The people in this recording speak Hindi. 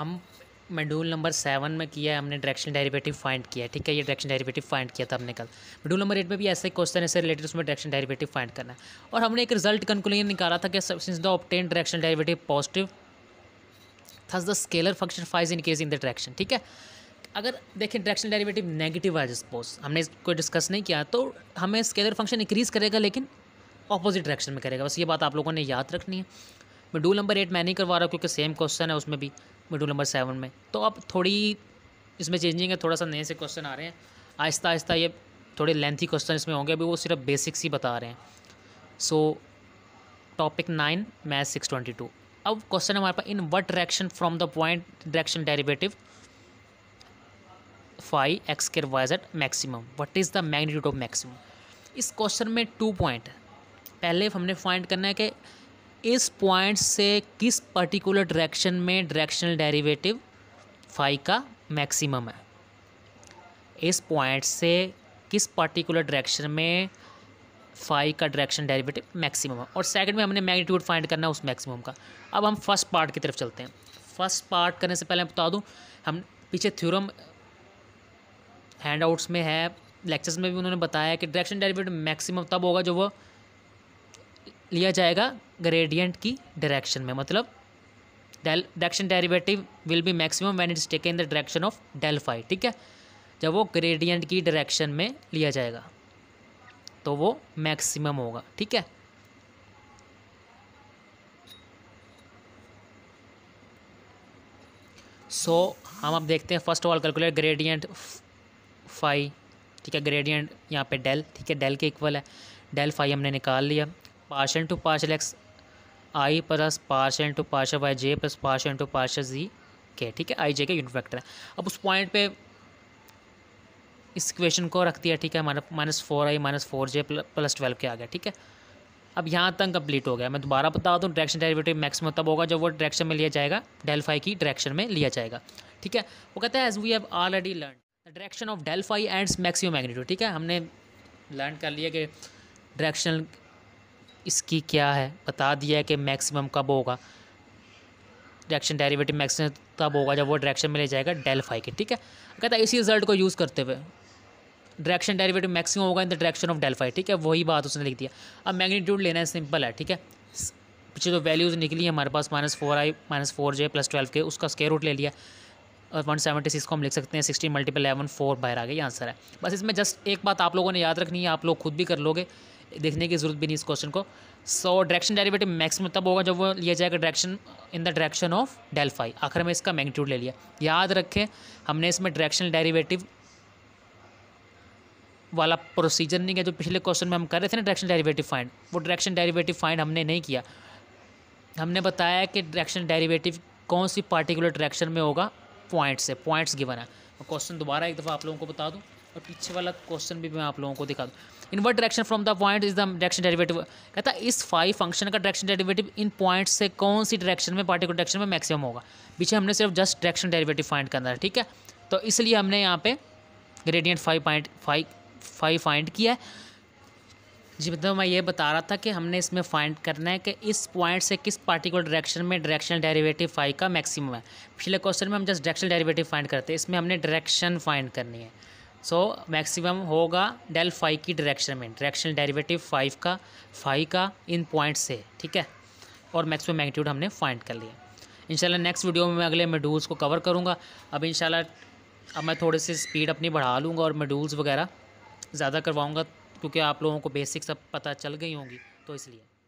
हम मेडूल नंबर सेवन में किया है हमने डायरेक्शन डेरिवेटिव फाइंड किया ठीक है ये डायरेक्शन डेरिवेटिव फाइंड किया था हमने कल मेडूल नंबर एट में भी ऐसे क्वेश्चन ऐसे रिलेटेड उसमें डायरेक्शन डेरिवेटिव फाइंड करना और हमने एक रिजल्ट कंक्लूजन निकाला था कि since the obtained direction derivative positive thus the scalar function phi's in case in the direction ठीक है अगर देखें डायरेक्शन डेरिवेटिव नेगेटिव है सपोज हमने इसको डिस्कस नहीं किया तो हमें स्केलर फंक्शन इंक्रीज करेगा लेकिन अपोजिट डायरेक्शन में करेगा बस ये बात आप लोगों ने याद रखनी है मेडूल नंबर एट मैं नहीं करवा रहा क्योंकि सेम क्वेश्चन है उसमें भी मॉड्यूल नंबर सेवन में तो अब थोड़ी इसमें चेंजिंग है थोड़ा सा नए से क्वेश्चन आ रहे हैं आहिस्ता आहिस्ता ये थोड़े लेंथी क्वेश्चन इसमें होंगे अभी वो सिर्फ बेसिक्स ही बता रहे हैं so topic nine math six twenty two अब क्वेश्चन हमारे पास in what direction from the point direction derivative five x square y z maximum what is the magnitude of maximum इस क्वेश्चन में टू पॉइंट है पहले हमने फाइंड करना है कि इस पॉइंट से किस पर्टिकुलर डायरेक्शन में डायरेक्शनल डेरिवेटिव फाई का मैक्सिमम है इस पॉइंट से किस पर्टिकुलर डायरेक्शन में फाई का डायरेक्शन डेरिवेटिव मैक्सिमम है और सेकंड में हमने मैग्नीट्यूड फाइंड करना है उस मैक्सिमम का अब हम फर्स्ट पार्ट की तरफ चलते हैं फर्स्ट पार्ट करने से पहले मैं बता दूँ हम पीछे थ्योरम हैंड आउट्स में है लेक्चर्स में भी उन्होंने बताया कि डायरेक्शन डेरिवेटिव मैक्सिमम तब होगा जो वो लिया जाएगा ग्रेडियंट की डायरेक्शन में मतलब del direction derivative will be maximum when it's taken in the direction of del five ठीक है जब वो ग्रेडियंट की डायरेक्शन में लिया जाएगा तो वो मैक्सिमम होगा ठीक है सो so, हम अब देखते हैं first of all calculate gradient five ठीक है ग्रेडियंट यहाँ पे डेल ठीक है डेल के इक्वल है डेल फाइव हमने निकाल लिया partial to partial x i plus partial into partial by j plus partial into partial z k ठीक है आई जे का यूनिट वेक्टर है अब उस पॉइंट पे इस क्वेश्चन को रख दिया ठीक है minus four i minus four j plus twelve k आ गया ठीक है अब यहाँ तक कंप्लीट हो गया मैं दोबारा बता दूँ डायरेक्शन डेरिवेटिव मैक्सिमम तब होगा जब वो डायरेक्शन में लिया जाएगा डेल्फाई की डायरेक्शन में लिया जाएगा ठीक है वो कहते हैं as we have already learn the direction of del phi and maximum magnitude ठीक है हमने लर्न कर लिया कि डायरेक्शन इसकी क्या है बता दिया है कि मैक्सिमम कब होगा डायरेक्शन डेरिवेटिव मैक्सिमम तब होगा जब वो डायरेक्शन में ले जाएगा डेल फाइव के ठीक है कहता तो है इसी रिजल्ट को यूज़ करते हुए डायरेक्शन डेरिवेटिव मैक्सिमम होगा in the direction of del ठीक है वही बात उसने लिख दिया अब मैग्नीट्यूड लेना है सिंपल है ठीक है पीछे तो वैल्यूज़ निकली है हमारे पास minus four i minus four j plus twelve k उसका स्केयर रूट ले लिया और वन सेवेंटी सिक्स को हम लिख सकते हैं सिक्सटी मल्टीपल एवन फोर बाहर आ गया आंसर है बस इसमें जस्ट एक बात आप लोगों ने याद रखनी है आप लोग खुद भी कर लोगे देखने की जरूरत भी नहीं इस क्वेश्चन को सो डायरेक्शन डेरिवेटिव मैक्सिमम तब होगा जब वो लिया जाएगा direction in the direction of del phi आखिर में इसका मैग्नीट्यूड ले लिया याद रखें हमने इसमें डायरेक्शन डेरिवेटिव वाला प्रोसीजर नहीं किया जो पिछले क्वेश्चन में हम कर रहे थे ना डायरेक्शन डेरीवेटिव फाइंड वो डायरेक्शन डेरीवेटिव फाइंड हमने नहीं किया हमने बताया कि डायरेक्शन डेरीवेटिव कौन सी पार्टिकुलर डायरेक्शन में होगा पॉइंट से पॉइंट्स गिवन है क्वेश्चन दोबारा एक दफ़ा आप लोगों को बता दूँ और पीछे वाला क्वेश्चन भी मैं आप लोगों को दिखा दूँ in what direction from the point is the direction derivative कहता है इस फाइव फंक्शन का डायरेक्शन डेरिवेटिव इन पॉइंट से कौन सी डायरेक्शन में पार्टिकुलर डायरेक्शन में मैक्सिमम होगा पीछे हमने सिर्फ जस्ट डायरेक्शन डेरिवेटिव फाइंड करना है ठीक है तो इसलिए हमने यहाँ पे gradient five point five five find किया है जी मतलब मैं ये बता रहा था कि हमने इसमें फाइंड करना है कि इस पॉइंट से किस पार्टिकुलर डायरेक्शन में डायरेक्शन डेरिवेटिव फाइव का मैक्सिमम है पिछले क्वेश्चन में हम जस्ट डायरेक्शन डेरिवेटिव फाइंड करते हैं इसमें हमने डायरेक्शन फाइंड करनी है सो so, मैक्सिमम होगा डेल फाइव की डायरेक्शन में डायरेक्शनल डेरिवेटिव फाइव का फाइव का इन पॉइंट से ठीक है और मैक्सिमम मैग्नीट्यूड हमने फाइंड कर लिया इंशाल्लाह नेक्स्ट वीडियो में मैं अगले मेडूल्स को कवर करूँगा अब इंशाल्लाह अब मैं थोड़ी सी स्पीड अपनी बढ़ा लूँगा और मेडूल्स वगैरह ज़्यादा करवाऊँगा क्योंकि आप लोगों को बेसिक सब पता चल गई होंगी तो इसलिए